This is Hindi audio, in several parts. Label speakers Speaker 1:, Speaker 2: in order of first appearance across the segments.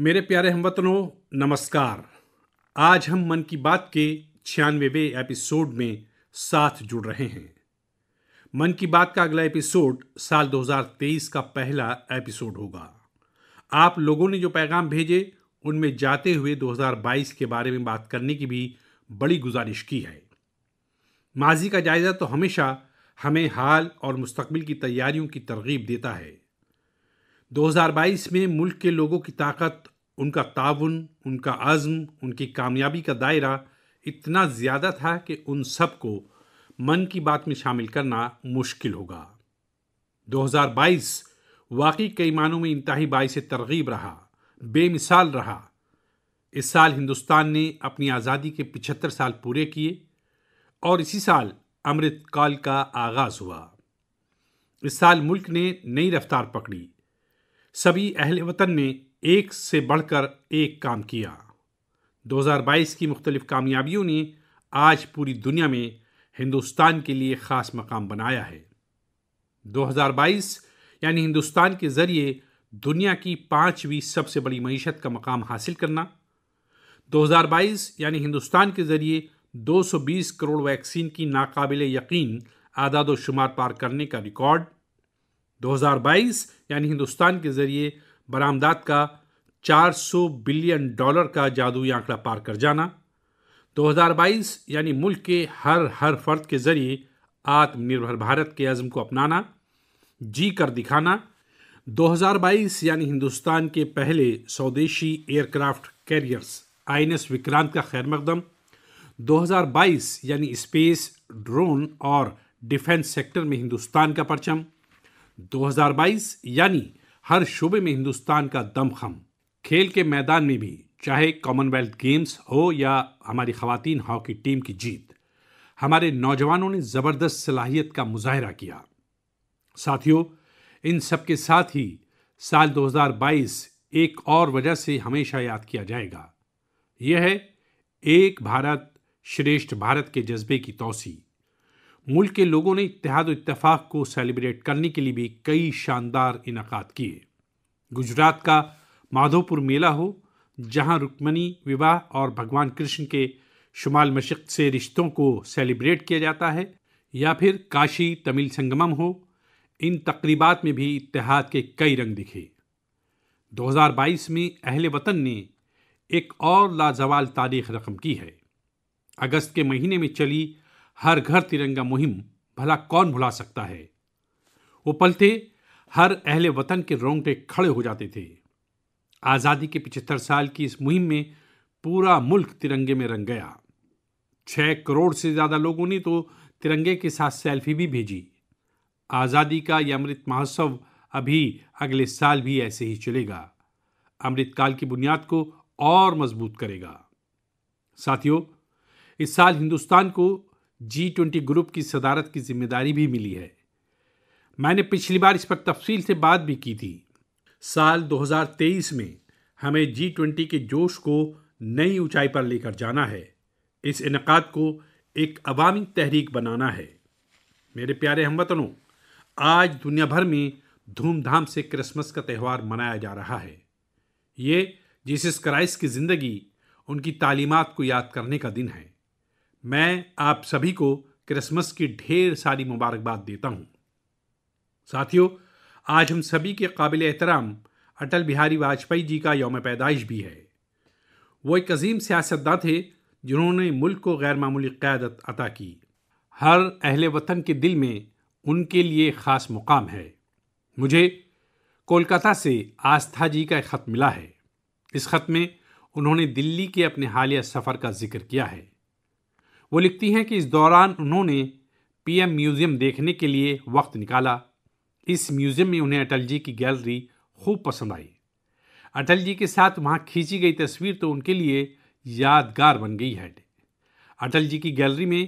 Speaker 1: मेरे प्यारे हमवतनों नमस्कार आज हम मन की बात के छियानवेवे एपिसोड में साथ जुड़ रहे हैं मन की बात का अगला एपिसोड साल 2023 का पहला एपिसोड होगा आप लोगों ने जो पैगाम भेजे उनमें जाते हुए 2022 के बारे में बात करने की भी बड़ी गुजारिश की है माजी का जायज़ा तो हमेशा हमें हाल और मुस्तबिल की तैयारियों की तरगीब देता है 2022 में मुल्क के लोगों की ताकत उनका ताउन उनका आज़म उनकी कामयाबी का दायरा इतना ज़्यादा था कि उन सबको मन की बात में शामिल करना मुश्किल होगा 2022 वाकई कई मानों में इंतहाई बायस तरगीब रहा बेमिसाल रहा इस साल हिंदुस्तान ने अपनी आज़ादी के 75 साल पूरे किए और इसी साल अमृतकाल का आगाज़ हुआ इस साल मुल्क ने नई रफ्तार पकड़ी सभी अहल वतन ने एक से बढ़कर एक काम किया 2022 की मुख्तलिफ़ कामयाबियों ने आज पूरी दुनिया में हिंदुस्तान के लिए ख़ास मकाम बनाया है 2022 यानी हिंदुस्तान के ज़रिए दुनिया की पाँचवीं सबसे बड़ी मीशत का मकाम हासिल करना 2022 यानी हिंदुस्तान के ज़रिए 220 करोड़ वैक्सीन की नाकाबिल यकीन आदाद शुमार पार करने का रिकॉर्ड 2022 यानी हिंदुस्तान के ज़रिए बरामदात का 400 बिलियन डॉलर का जादू आंकड़ा पार कर जाना 2022 यानी मुल्क के हर हर फर्द के ज़रिए आत्मनिर्भर भारत के अज़म को अपनाना जी कर दिखाना 2022 यानी हिंदुस्तान के पहले स्वदेशी एयरक्राफ्ट कैरियर्स आईएनएस विक्रांत का खैर मकदम 2022 यानी स्पेस ड्रोन और डिफेंस सेक्टर में हिंदुस्तान का परचम 2022 यानी हर शोबे में हिंदुस्तान का दमखम खेल के मैदान में भी चाहे कॉमनवेल्थ गेम्स हो या हमारी खवतान हॉकी टीम की जीत हमारे नौजवानों ने ज़बरदस्त सलाहियत का मुजाहरा किया साथियों इन सब के साथ ही साल 2022 एक और वजह से हमेशा याद किया जाएगा यह है एक भारत श्रेष्ठ भारत के जज्बे की तोसी मुल्क के लोगों ने इतिहाद इतफाक़ को सेलिब्रेट करने के लिए भी कई शानदार इनका किए गुजरात का माधोपुर मेला हो जहां रुक्मणी विवाह और भगवान कृष्ण के शुमाल मशक़ से रिश्तों को सेलिब्रेट किया जाता है या फिर काशी तमिल संगमम हो इन तकरीबात में भी इतिहाद के कई रंग दिखे 2022 में अहल वतन ने एक और लाजवाल तारीख रकम की है अगस्त के महीने में चली हर घर तिरंगा मुहिम भला कौन भुला सकता है वो पल हर अहले वतन के रोंगटे खड़े हो जाते थे आज़ादी के पिछहत्तर साल की इस मुहिम में पूरा मुल्क तिरंगे में रंग गया छह करोड़ से ज़्यादा लोगों ने तो तिरंगे के साथ सेल्फी भी भेजी आज़ादी का यह अमृत महोत्सव अभी अगले साल भी ऐसे ही चलेगा अमृतकाल की बुनियाद को और मजबूत करेगा साथियों इस साल हिंदुस्तान को जी ट्वेंटी ग्रुप की सदारत की जिम्मेदारी भी मिली है मैंने पिछली बार इस पर तफसील से बात भी की थी साल 2023 में हमें जी ट्वेंटी के जोश को नई ऊंचाई पर लेकर जाना है इस इनका को एक अवामी तहरीक बनाना है मेरे प्यारे हम वतनों आज दुनिया भर में धूमधाम से क्रिसमस का त्यौहार मनाया जा रहा है ये जीसस क्राइस्ट की ज़िंदगी उनकी तालीमत को याद करने का दिन है मैं आप सभी को क्रिसमस की ढेर सारी मुबारकबाद देता हूँ साथियों आज हम सभी के काबिल एहतराम अटल बिहारी वाजपेयी जी का योम पैदाइश भी है वो एक अजीम सियासतदान थे जिन्होंने मुल्क को गैर मामूली क़्यादत अता की हर अहल वतन के दिल में उनके लिए ख़ास मुकाम है मुझे कोलकाता से आस्था जी का एक ख़त मिला है इस ख़त में उन्होंने दिल्ली के अपने हालिया सफ़र का जिक्र किया है वो लिखती हैं कि इस दौरान उन्होंने पीएम म्यूज़ियम देखने के लिए वक्त निकाला इस म्यूज़ियम में उन्हें अटल जी की गैलरी खूब पसंद आई अटल जी के साथ वहाँ खींची गई तस्वीर तो उनके लिए यादगार बन गई है अटल जी की गैलरी में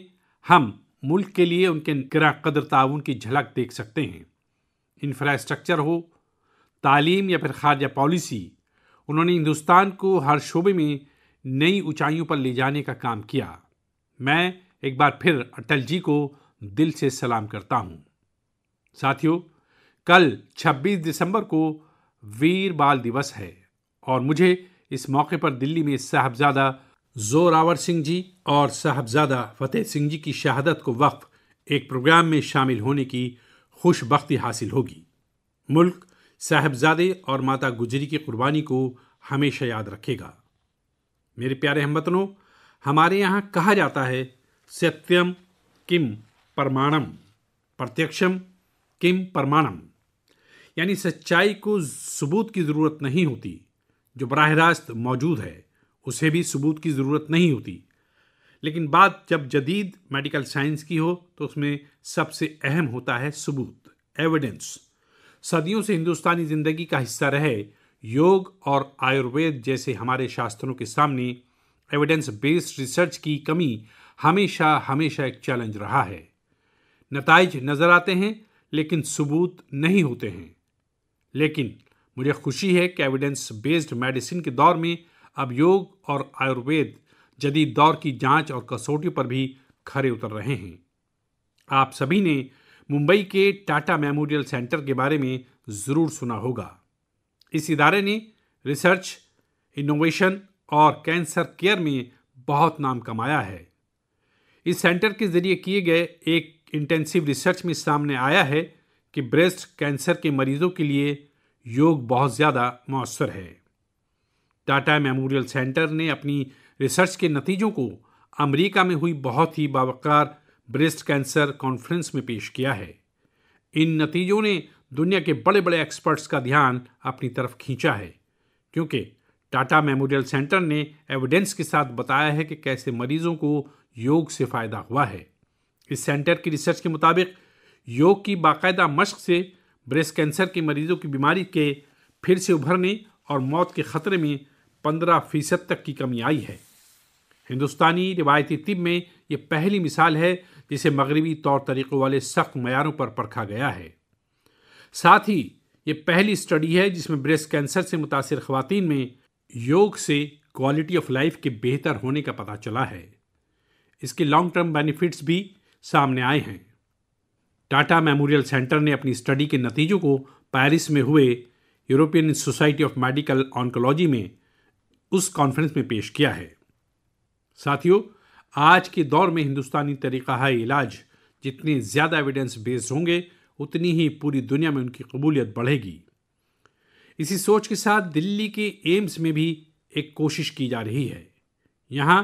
Speaker 1: हम मुल्क के लिए उनके किरा कदर ताउन की झलक देख सकते हैं इंफ्रास्ट्रक्चर हो तालीम या फिर खारजा पॉलिसी उन्होंने हिंदुस्तान को हर शोबे में नई ऊंचाइयों पर ले जाने का काम किया मैं एक बार फिर अटल जी को दिल से सलाम करता हूँ साथियों कल 26 दिसंबर को वीर बाल दिवस है और मुझे इस मौके पर दिल्ली में साहबजादा जोरावर सिंह जी और साहबजादा फतेह सिंह जी की शहादत को वक्फ एक प्रोग्राम में शामिल होने की खुशबख्ती हासिल होगी मुल्क साहबजादे और माता गुजरी की कुर्बानी को हमेशा याद रखेगा मेरे प्यारे हम वतनों हमारे यहाँ कहा जाता है सत्यम किम परमाणम प्रत्यक्षम किम परमाणम यानी सच्चाई को सबूत की ज़रूरत नहीं होती जो बरह रास्त मौजूद है उसे भी सबूत की ज़रूरत नहीं होती लेकिन बात जब जदीद मेडिकल साइंस की हो तो उसमें सबसे अहम होता है सबूत एविडेंस सदियों से हिंदुस्तानी ज़िंदगी का हिस्सा रहे योग और आयुर्वेद जैसे हमारे शास्त्रों के सामने एविडेंस बेस्ड रिसर्च की कमी हमेशा हमेशा एक चैलेंज रहा है नतज नज़र आते हैं लेकिन सबूत नहीं होते हैं लेकिन मुझे खुशी है कि एविडेंस बेस्ड मेडिसिन के दौर में अब योग और आयुर्वेद जदीद दौर की जांच और कसौटी पर भी खरे उतर रहे हैं आप सभी ने मुंबई के टाटा मेमोरियल सेंटर के बारे में ज़रूर सुना होगा इस इदारे ने रिसर्च इनोवेशन और कैंसर केयर में बहुत नाम कमाया है इस सेंटर के जरिए किए गए एक इंटेंसिव रिसर्च में सामने आया है कि ब्रेस्ट कैंसर के मरीजों के लिए योग बहुत ज़्यादा मौसर है टाटा मेमोरियल सेंटर ने अपनी रिसर्च के नतीजों को अमेरिका में हुई बहुत ही बावकार ब्रेस्ट कैंसर कॉन्फ्रेंस में पेश किया है इन नतीजों ने दुनिया के बड़े बड़े एक्सपर्ट्स का ध्यान अपनी तरफ खींचा है क्योंकि टाटा मेमोरियल सेंटर ने एविडेंस के साथ बताया है कि कैसे मरीजों को योग से फ़ायदा हुआ है इस सेंटर की रिसर्च के मुताबिक योग की बाकायदा मशक से ब्रेस्ट कैंसर के मरीजों की बीमारी के फिर से उभरने और मौत के ख़तरे में पंद्रह फीसद तक की कमी आई है हिंदुस्तानी रिवायती तिब में ये पहली मिसाल है जिसे मगरबी तौर तरीक़ों वाले सख्त मैारों पर परखा गया है साथ ही ये पहली स्टडी है जिसमें ब्रेस्ट कैंसर से मुतासर खवतान में योग से क्वालिटी ऑफ लाइफ के बेहतर होने का पता चला है इसके लॉन्ग टर्म बेनिफिट्स भी सामने आए हैं टाटा मेमोरियल सेंटर ने अपनी स्टडी के नतीजों को पेरिस में हुए European society of medical oncology में उस कॉन्फ्रेंस में पेश किया है साथियों आज के दौर में हिंदुस्तानी तरीका है इलाज जितने ज़्यादा एविडेंस बेस्ड होंगे उतनी ही पूरी दुनिया में उनकी कबूलियत बढ़ेगी इसी सोच के साथ दिल्ली के एम्स में भी एक कोशिश की जा रही है यहाँ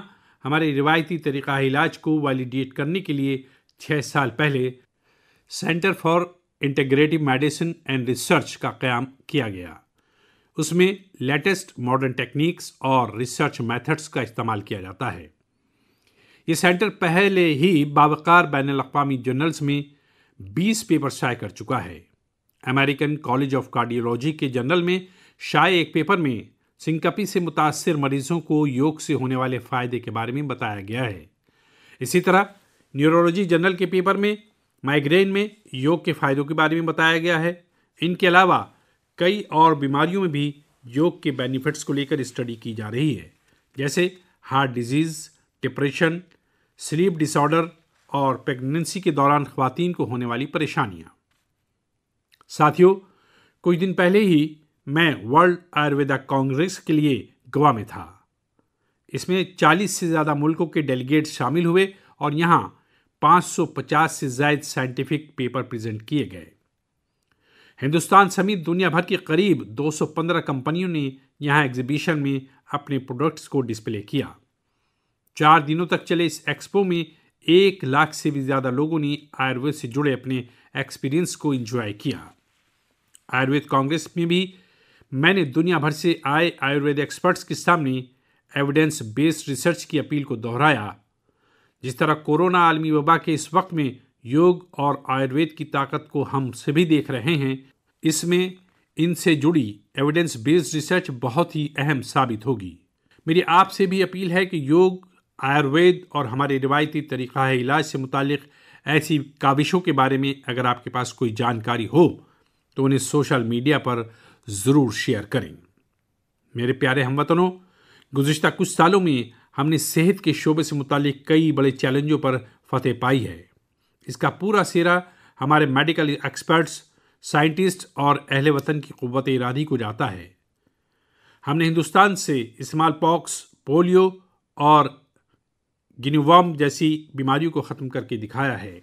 Speaker 1: हमारे रिवायती तरीक़ा इलाज को वैलिडेट करने के लिए छः साल पहले centre for integrative medicine and research का क्याम किया गया उसमें लेटेस्ट मॉडर्न टेक्निक्स और रिसर्च मेथड्स का इस्तेमाल किया जाता है ये सेंटर पहले ही बावकार बैन अवी जर्नल्स में 20 पेपर शाये कर चुका है अमेरिकन कॉलेज ऑफ कार्डियोलॉजी के जर्नल में शाये एक पेपर में सिंकपी से मुतासर मरीजों को योग से होने वाले फ़ायदे के बारे में बताया गया है इसी तरह न्यूरोलॉजी जर्नल के पेपर में माइग्रेन में योग के फायदों के बारे में बताया गया है इनके अलावा कई और बीमारियों में भी योग के बेनिफिट्स को लेकर स्टडी की जा रही है जैसे heart disease depression sleep disorder और प्रेगनेंसी के दौरान खुवान को होने वाली परेशानियाँ साथियों कुछ दिन पहले ही मैं वर्ल्ड आयुर्वेदा कांग्रेस के लिए गोवा में था इसमें 40 से ज़्यादा मुल्कों के डेलीगेट शामिल हुए और यहाँ 550 से जायद साइंटिफिक पेपर प्रेजेंट किए गए हिंदुस्तान समेत दुनिया भर के करीब 215 कंपनियों ने यहाँ एग्जीबिशन में अपने प्रोडक्ट्स को डिस्प्ले किया चार दिनों तक चले इस एक्सपो में एक लाख से भी ज़्यादा लोगों ने आयुर्वेद से जुड़े अपने एक्सपीरियंस को एंजॉय किया आयुर्वेद कांग्रेस में भी मैंने दुनिया भर से आए आयुर्वेद एक्सपर्ट्स के सामने एविडेंस बेस्ड रिसर्च की अपील को दोहराया जिस तरह कोरोना आलमी वबा के इस वक्त में योग और आयुर्वेद की ताकत को हम सभी देख रहे हैं इसमें इनसे जुड़ी एविडेंस बेस्ड रिसर्च बहुत ही अहम साबित होगी मेरी आपसे भी अपील है कि योग आयुर्वेद और हमारे रिवायती तरीक़ा इलाज से मुतल ऐसी काविशों के बारे में अगर आपके पास कोई जानकारी हो तो उन्हें सोशल मीडिया पर ज़रूर शेयर करें मेरे प्यारे हम वतनों गुज्त कुछ सालों में हमने सेहत के शोबे से मुतल कई बड़े चैलेंजों पर फतेह पाई है इसका पूरा सिरा हमारे मेडिकल एक्सपर्ट्स साइंटिस्ट और अहल वतन की क़वत इरादी को जाता है हमने हिंदुस्तान से इस्माल पॉक्स पोलियो और गिनीवाम जैसी बीमारियों को ख़त्म करके दिखाया है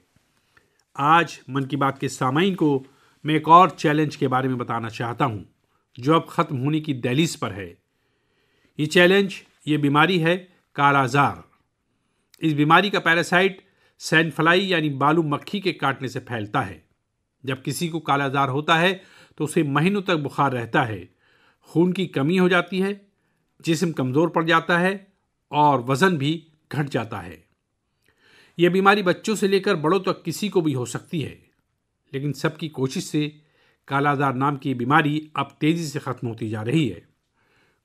Speaker 1: आज मन की बात के सामाइन को मैं एक और चैलेंज के बारे में बताना चाहता हूँ जो अब ख़त्म होने की दहलीज पर है ये चैलेंज ये बीमारी है कालाजार इस बीमारी का पैरासाइट सैनफ्लाई यानी बालू मक्खी के काटने से फैलता है जब किसी को कालाजार होता है तो उसे महीनों तक बुखार रहता है खून की कमी हो जाती है जिसम कमज़ोर पड़ जाता है और वज़न भी घट जाता है यह बीमारी बच्चों से लेकर बड़ों तक तो किसी को भी हो सकती है लेकिन सबकी कोशिश से कालाजार नाम की बीमारी अब तेज़ी से ख़त्म होती जा रही है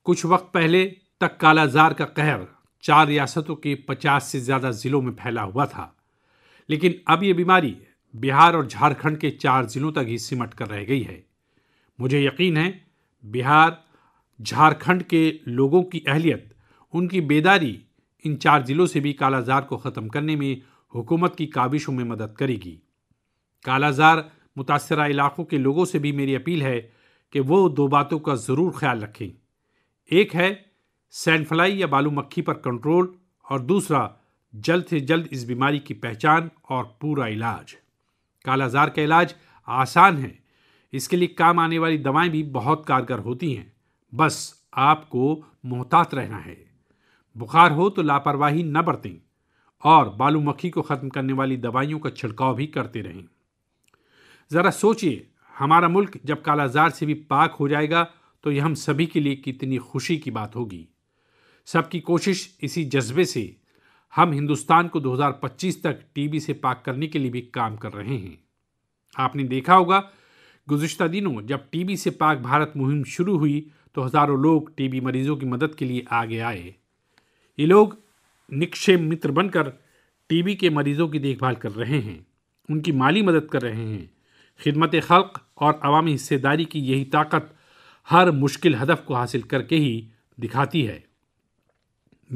Speaker 1: कुछ वक्त पहले तक कालाजार का कहर चार रियासतों के पचास से ज़्यादा ज़िलों में फैला हुआ था लेकिन अब ये बीमारी बिहार और झारखंड के चार ज़िलों तक ही सिमट कर रह गई है मुझे यकीन है बिहार झारखंड के लोगों की अहलियत उनकी बेदारी इन चार ज़िलों से भी कालाजार को ख़त्म करने में हुकूमत की काबिशों में मदद करेगी कालाजार मुतासर इलाक़ों के लोगों से भी मेरी अपील है कि वो दो बातों का ज़रूर ख्याल रखें एक है सैंड फ्लाई या बालू मक्खी पर कंट्रोल और दूसरा जल्द से जल्द इस बीमारी की पहचान और पूरा इलाज कालाजार का इलाज आसान है इसके लिए काम आने वाली दवाएं भी बहुत कारगर होती हैं बस आपको मोहतात रहना है बुखार हो तो लापरवाही न बरतें और बालू मक्खी को ख़त्म करने वाली दवाइयों का छिड़काव भी करते रहें ज़रा सोचिए हमारा मुल्क जब कालाजार से भी पाक हो जाएगा तो यह हम सभी के लिए कितनी खुशी की बात होगी सबकी कोशिश इसी जज्बे से हम हिंदुस्तान को 2025 तक टीबी से पाक करने के लिए भी काम कर रहे हैं आपने देखा होगा गुजशत दिनों जब टीबी से पाक भारत मुहिम शुरू हुई तो हज़ारों लोग टीबी मरीजों की मदद के लिए आगे आए ये लोग निक्षेप मित्र बनकर टीबी के मरीजों की देखभाल कर रहे हैं उनकी माली मदद कर रहे हैं खिदमत खल्क और अवामी हिस्सेदारी की यही ताकत हर मुश्किल हदफ को हासिल करके ही दिखाती है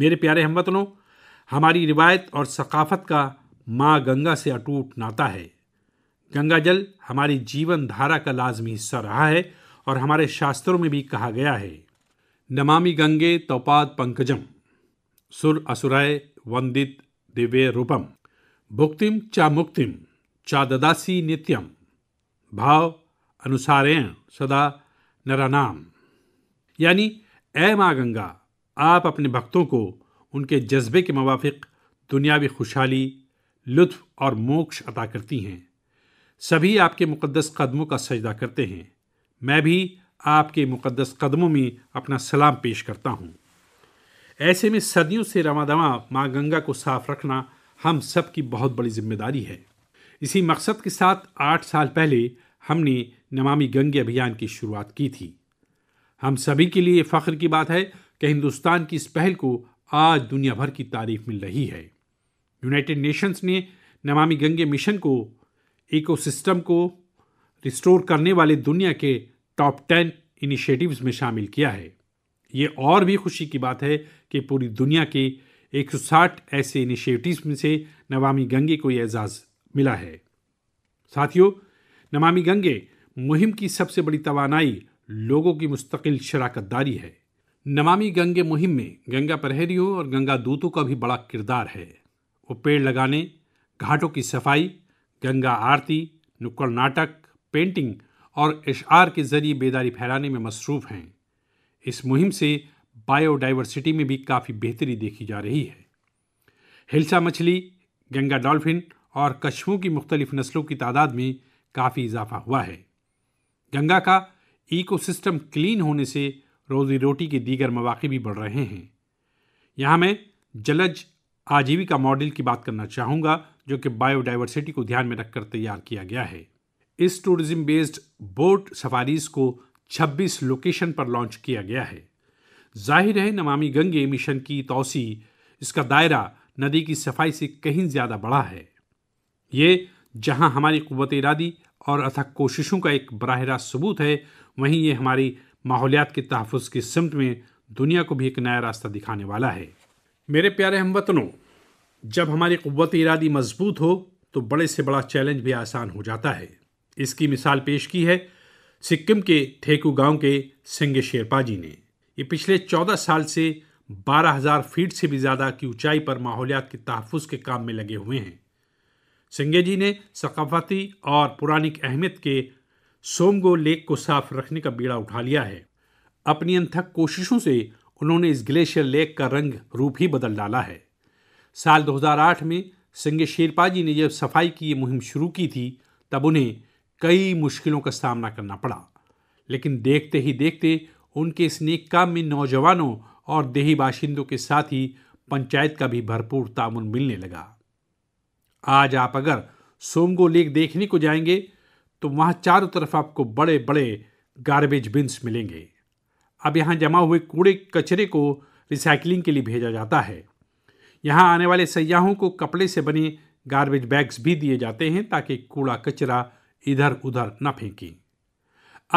Speaker 1: मेरे प्यारे हम वतनों हमारी रिवायत और सकाफत का माँ गंगा से अटूट नाता है गंगा जल हमारी जीवन धारा का लाजमी हिस्सा रहा है और हमारे शास्त्रों में भी कहा गया है नमामि गंगे तोपाद पंकजम सुर असुराय वंदित दिव्य रूपम भुक्तिम चा मुक्तिम चा ददासी नित्यम भाव अनुसारेण सदा नरानाम यानी ए माँ गंगा आप अपने भक्तों को उनके जज्बे के मुवाफिक दुनियावी खुशहाली लुत्फ और मोक्ष अता करती हैं सभी आपके मुकद्दस कदमों का सजदा करते हैं मैं भी आपके मुकद्दस कदमों में अपना सलाम पेश करता हूँ ऐसे में सदियों से रवा दवा माँ गंगा को साफ रखना हम सब की बहुत बड़ी जिम्मेदारी है इसी मकसद के साथ आठ साल पहले हमने नमामि गंगे अभियान की शुरुआत की थी हम सभी के लिए फ़ख्र की बात है कि हिंदुस्तान की इस पहल को आज दुनिया भर की तारीफ मिल रही है यूनाइटेड नेशंस ने नमामि गंगे मिशन को इकोसिस्टम को रिस्टोर करने वाले दुनिया के टॉप टेन इनिशिएटिव्स में शामिल किया है ये और भी खुशी की बात है कि पूरी दुनिया के 160 ऐसे इनिशिएटिव्स में से नवामी गंगे को यह एजाज़ मिला है साथियों नमामि गंगे मुहिम की सबसे बड़ी तवानाई लोगों की मुस्तकिल शराकतदारी है नमामि गंगे मुहिम में गंगा प्रहरियों और गंगा दूतों का भी बड़ा किरदार है वो पेड़ लगाने घाटों की सफाई गंगा आरती नुक्कड़ नाटक पेंटिंग और इशार के जरिए बेदारी फैलाने में मसरूफ़ हैं इस मुहिम से बायोडाइवर्सिटी में भी काफ़ी बेहतरी देखी जा रही है हिल्सा मछली गंगा डॉल्फिन और कछुओं की मुख्तलिफ नस्लों की तादाद में काफ़ी इजाफा हुआ है गंगा का इकोसिस्टम क्लीन होने से रोजी रोटी के दीगर मौाक़े भी बढ़ रहे हैं यहाँ मैं जलज आजीविका मॉडल की बात करना चाहूँगा जो कि बायोडाइवर्सिटी को ध्यान में रखकर तैयार किया गया है इस टूरिज्म बेस्ड बोट सफारीज को 26 लोकेशन पर लॉन्च किया गया है जाहिर है नमामि गंगे मिशन की तोसी इसका दायरा नदी की सफाई से कहीं ज़्यादा बड़ा है ये जहां हमारी क़वत इरादी और अथक कोशिशों का एक बरह रास्त सबूत है वहीं ये हमारी माहौलियात के तहफ़ की समत में दुनिया को भी एक नया रास्ता दिखाने वाला है मेरे प्यारे हम वतनों जब हमारी क़वत इरादी मजबूत हो तो बड़े से बड़ा चैलेंज भी आसान हो जाता है इसकी मिसाल पेश की है सिक्किम के ठेकू गांव के सिंगे शेरपा जी ने ये पिछले चौदह साल से बारह हज़ार फीट से भी ज़्यादा की ऊंचाई पर माहौलियात के तहफ़ के काम में लगे हुए हैं सिंगे जी ने सकाफती और पुरानिक अहमियत के सोमगो लेक को साफ रखने का बीड़ा उठा लिया है अपनी अनथक कोशिशों से उन्होंने इस ग्लेशियर लेक का रंग रूप ही बदल डाला है साल 2008 में सिंगे शेरपा जी ने जब सफाई की ये मुहिम शुरू की थी तब उन्हें कई मुश्किलों का सामना करना पड़ा लेकिन देखते ही देखते उनके इस नेक काम में नौजवानों और देही बाशिंदों के साथ ही पंचायत का भी भरपूर तामुन मिलने लगा आज आप अगर सोमगो लेक देखने को जाएंगे तो वहाँ चारों तरफ आपको बड़े बड़े गार्बेज बिन्स मिलेंगे अब यहाँ जमा हुए कूड़े कचरे को रिसाइकलिंग के लिए भेजा जाता है यहाँ आने वाले सयाहों को कपड़े से बने गार्बेज बैग्स भी दिए जाते हैं ताकि कूड़ा कचरा इधर उधर न फेंकें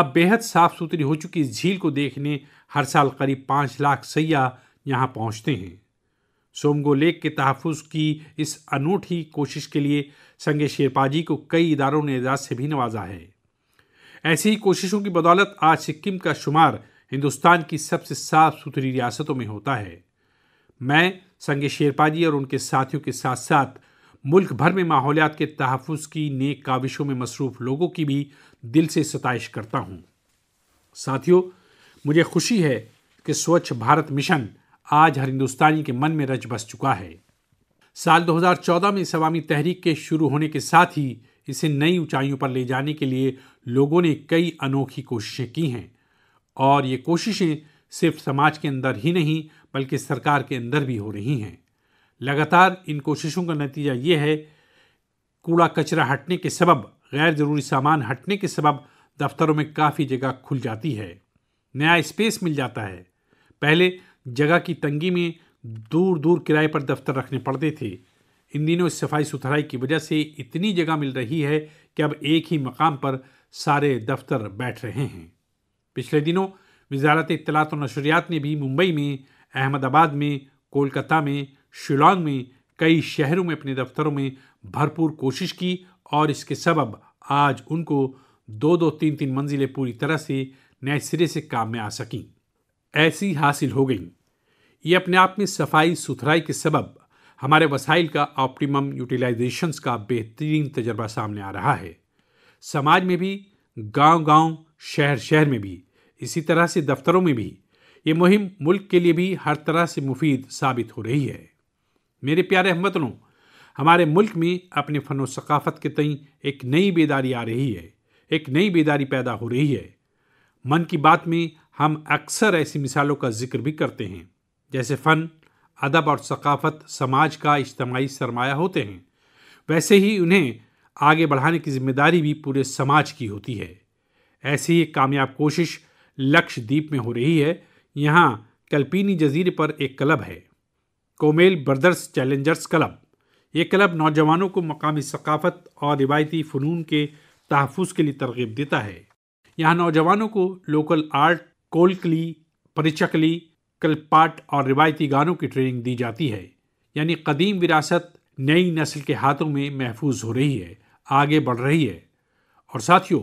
Speaker 1: अब बेहद साफ सुथरी हो चुकी झील को देखने हर साल करीब पाँच लाख सयाह यहाँ पहुँचते हैं सोमगो लेक के तहफुज की इस अनूठी कोशिश के लिए संगे शेरपाजी को कई इदारों ने एजाज से भी नवाजा है ऐसी ही कोशिशों की बदौलत आज सिक्किम का शुमार हिंदुस्तान की सबसे साफ सुथरी रियासतों में होता है मैं संगे शेरपाजी और उनके साथियों के साथ साथ मुल्क भर में माहौलियात के तहफ़ की नेक काविशों में मसरूफ़ लोगों की भी दिल से सतश करता हूँ साथियों मुझे खुशी है कि स्वच्छ भारत मिशन आज हर हिंदुस्तानी के मन में रच बस चुका है साल 2014 में इस अवामी तहरीक के शुरू होने के साथ ही इसे नई ऊंचाइयों पर ले जाने के लिए लोगों ने कई अनोखी कोशिशें की हैं और ये कोशिशें सिर्फ समाज के अंदर ही नहीं बल्कि सरकार के अंदर भी हो रही हैं लगातार इन कोशिशों का नतीजा ये है कूड़ा कचरा हटने के सबब गैर ज़रूरी सामान हटने के सबब दफ्तरों में काफ़ी जगह खुल जाती है नया स्पेस मिल जाता है पहले जगह की तंगी में दूर दूर किराए पर दफ्तर रखने पड़ते थे इन दिनों इस सफाई सुथराई की वजह से इतनी जगह मिल रही है कि अब एक ही मकाम पर सारे दफ्तर बैठ रहे हैं पिछले दिनों वजारत इतलात और नशरियात ने भी मुंबई में अहमदाबाद में कोलकाता में शिलोंग में कई शहरों में अपने दफ्तरों में भरपूर कोशिश की और इसके सबब आज उनको दो दो तीन तीन मंजिलें पूरी तरह से नए सिरे से काम में आ सकें ऐसी हासिल हो गई ये अपने आप में सफाई सुथराई के सबब हमारे वसाइल का ऑप्टिमम यूटिलाइजेशंस का बेहतरीन तजर्बा सामने आ रहा है समाज में भी गांव-गांव, शहर-शहर में भी इसी तरह से दफ्तरों में भी ये मुहिम मुल्क के लिए भी हर तरह से मुफीद साबित हो रही है मेरे प्यारे हमवतनों हमारे मुल्क में अपने फ़न सकाफ़त के तई एक नई बेदारी आ रही है एक नई बेदारी पैदा हो रही है मन की बात में हम अक्सर ऐसी मिसालों का जिक्र भी करते हैं जैसे फ़न अदब और सकाफत समाज का इज्तमाही सरमाया होते हैं वैसे ही उन्हें आगे बढ़ाने की जिम्मेदारी भी पूरे समाज की होती है ऐसी ही कामयाब कोशिश लक्षद्वीप में हो रही है यहाँ कल्पीनी जजीरे पर एक क्लब है कोमेल ब्रदर्स चैलेंजर्स क्लब ये क्लब नौजवानों को मकामी सकाफत और रिवायती फ़नून के तहफ़ के लिए तरगीब देता है यहाँ नौजवानों को लोकल आर्ट कोलकली परिचकली कलपाट और रिवायती गानों की ट्रेनिंग दी जाती है यानी कदीम विरासत नई नस्ल के हाथों में महफूज हो रही है आगे बढ़ रही है और साथियों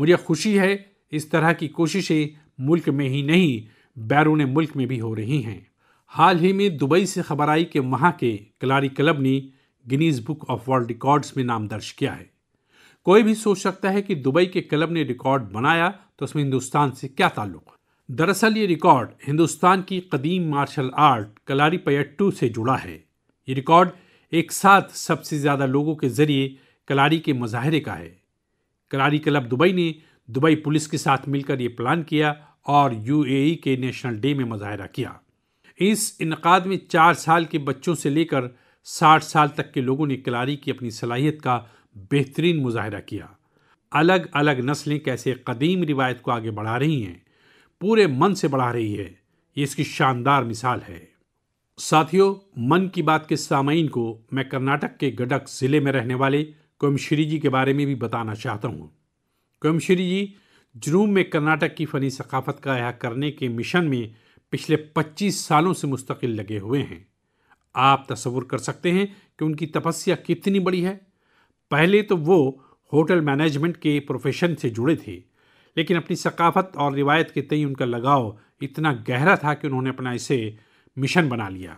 Speaker 1: मुझे खुशी है इस तरह की कोशिशें मुल्क में ही नहीं बैरून मुल्क में भी हो रही हैं हाल ही में दुबई से खबर आई कि वहाँ के कलारी क्लब ने Guinness book of world records में नाम दर्ज किया है कोई भी सोच सकता है कि दुबई के क्लब ने रिकॉर्ड बनाया तो उसमें हिंदुस्तान से क्या ताल्लुक़ दरअसल ये रिकॉर्ड हिंदुस्तान की कदीम मार्शल आर्ट कलारी पयट्टू से जुड़ा है ये रिकॉर्ड एक साथ सबसे ज़्यादा लोगों के ज़रिए कलारी के मुजाहरे का है कलारी क्लब दुबई ने दुबई पुलिस के साथ मिलकर ये प्लान किया और यूएई के नेशनल डे में मुजाहरा किया इस इनका में चार साल के बच्चों से लेकर साठ साल तक के लोगों ने कलारी की अपनी सलाहियत का बेहतरीन मुजाहरा किया अलग अलग नस्लें कैसे कदीम रिवायत को आगे बढ़ा रही हैं पूरे मन से बढ़ा रही है ये इसकी शानदार मिसाल है साथियों मन की बात के सामयीन को मैं कर्नाटक के गडक ज़िले में रहने वाले कोमश्री जी के बारे में भी बताना चाहता हूँ कोमश्री जी जुनूब में कर्नाटक की फ़नी सकाफत का अया करने के मिशन में पिछले 25 सालों से मुस्तकिल लगे हुए हैं आप तस्वुर कर सकते हैं कि उनकी तपस्या कितनी बड़ी है पहले तो वो होटल मैनेजमेंट के प्रोफेशन से जुड़े थे लेकिन अपनी सकाफत और रिवायत के तई उनका लगाव इतना गहरा था कि उन्होंने अपना इसे मिशन बना लिया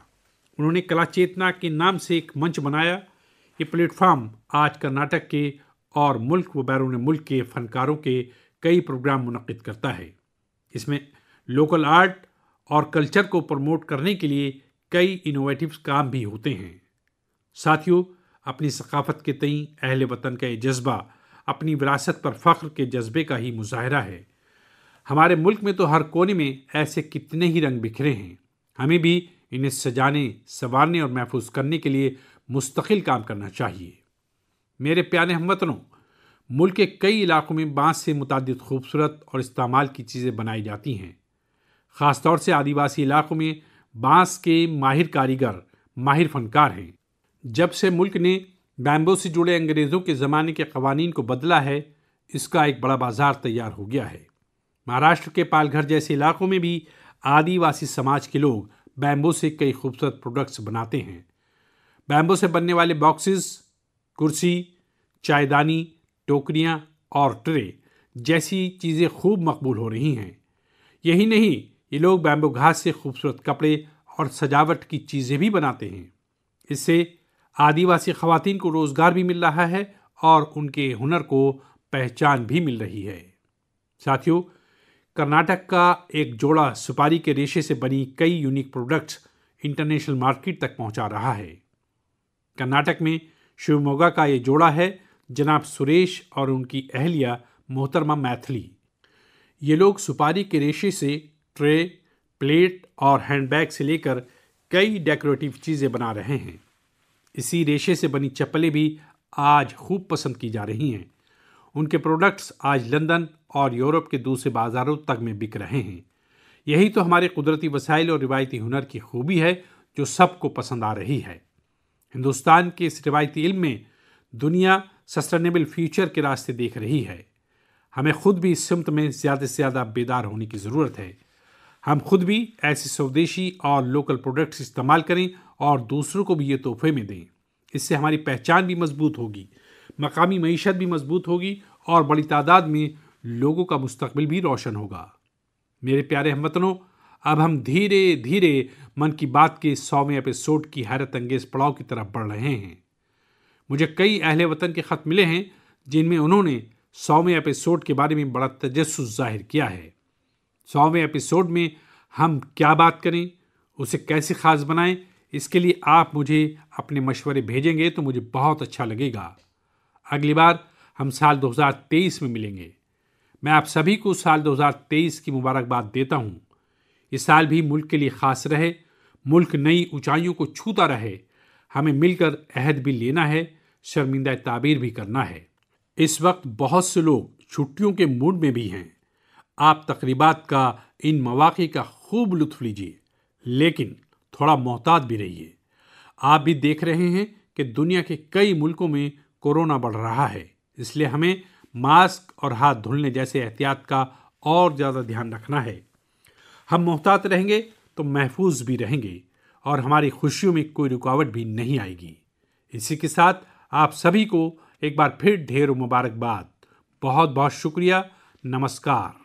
Speaker 1: उन्होंने कला चेतना के नाम से एक मंच बनाया ये प्लेटफार्म आज कर्नाटक के और मुल्क व बैरून मुल्क के फनकारों के कई प्रोग्राम मुनद करता है इसमें लोकल आर्ट और कल्चर को प्रमोट करने के लिए कई इनोवेटिव काम भी होते हैं साथियों अपनी सकाफत के तई अहल वतन का ये जज्बा अपनी विरासत पर फ़ख्र के जज्बे का ही मुजाहरा है हमारे मुल्क में तो हर कोने में ऐसे कितने ही रंग बिखरे हैं हमें भी इन्हें सजाने संवारने और महफूज करने के लिए मुस्तकिल काम करना चाहिए मेरे प्यारे हम वतनों मुल्क के कई इलाकों में बांस से मुतद खूबसूरत और इस्तेमाल की चीज़ें बनाई जाती हैं ख़ास तौर से आदिवासी इलाकों में बांस के माहिर कारीगर माहिर फनकार हैं जब से मुल्क ने बैम्बो से जुड़े अंग्रेज़ों के ज़माने के कवानीन को बदला है इसका एक बड़ा बाजार तैयार हो गया है महाराष्ट्र के पालघर जैसे इलाकों में भी आदिवासी समाज के लोग बैम्बो से कई खूबसूरत प्रोडक्ट्स बनाते हैं बैम्बो से बनने वाले बॉक्सेस कुर्सी चायदानी टोकरियाँ और ट्रे जैसी चीज़ें खूब मकबूल हो रही हैं यही नहीं ये लोग बैम्बो घास से खूबसूरत कपड़े और सजावट की चीज़ें भी बनाते हैं इससे आदिवासी खातन को रोज़गार भी मिल रहा है और उनके हुनर को पहचान भी मिल रही है साथियों कर्नाटक का एक जोड़ा सुपारी के रेशे से बनी कई यूनिक प्रोडक्ट्स इंटरनेशनल मार्केट तक पहुंचा रहा है कर्नाटक में शिवमोगा का ये जोड़ा है जनाब सुरेश और उनकी अहलिया मोहतरमा मैथली ये लोग सुपारी के रेशे से ट्रे प्लेट और हैंडबैग से लेकर कई डेकोरेटिव चीज़ें बना रहे हैं इसी रेशे से बनी चप्पलें भी आज खूब पसंद की जा रही हैं उनके प्रोडक्ट्स आज लंदन और यूरोप के दूसरे बाज़ारों तक में बिक रहे हैं यही तो हमारे कुदरती वसाइल और रिवायती हुनर की खूबी है जो सबको पसंद आ रही है हिंदुस्तान के इस रिवायती इल्म में दुनिया सस्टेनेबल फ्यूचर के रास्ते देख रही है हमें खुद भी इस सिमत में ज़्यादा से ज़्यादा बेदार होने की ज़रूरत है हम खुद भी ऐसे स्वदेशी और लोकल प्रोडक्ट्स इस्तेमाल करें और दूसरों को भी ये तोहफे में दें इससे हमारी पहचान भी मजबूत होगी मकामी मीशत भी मजबूत होगी और बड़ी तादाद में लोगों का मुस्तबिल भी रोशन होगा मेरे प्यारे हम वतनों अब हम धीरे धीरे मन की बात के सौवें एपिसोड की हैरत अंगेज पड़ाव की तरफ बढ़ रहे हैं मुझे कई अहले वतन के ख़त मिले हैं जिनमें उन्होंने सौवें एपिसोड के बारे में बड़ा तजस जाहिर किया है सौवें एपिसोड में हम क्या बात करें उसे कैसे ख़ास बनाएं इसके लिए आप मुझे अपने मशवरे भेजेंगे तो मुझे बहुत अच्छा लगेगा अगली बार हम साल 2023 में मिलेंगे मैं आप सभी को साल 2023 की मुबारकबाद देता हूँ ये साल भी मुल्क के लिए खास रहे मुल्क नई ऊंचाइयों को छूता रहे हमें मिलकर अहद भी लेना है शर्मिंदा ताबीर भी करना है इस वक्त बहुत से लोग छुट्टियों के मूड में भी हैं आप तकरीबात का इन मौाक़े का खूब लुत्फ लीजिए लेकिन थोड़ा मोहतात भी रहिए आप भी देख रहे हैं कि दुनिया के कई मुल्कों में कोरोना बढ़ रहा है इसलिए हमें मास्क और हाथ धुलने जैसे एहतियात का और ज़्यादा ध्यान रखना है हम मोहतात रहेंगे तो महफूज भी रहेंगे और हमारी खुशियों में कोई रुकावट भी नहीं आएगी इसी के साथ आप सभी को एक बार फिर ढेरों मुबारकबाद बहुत बहुत शुक्रिया नमस्कार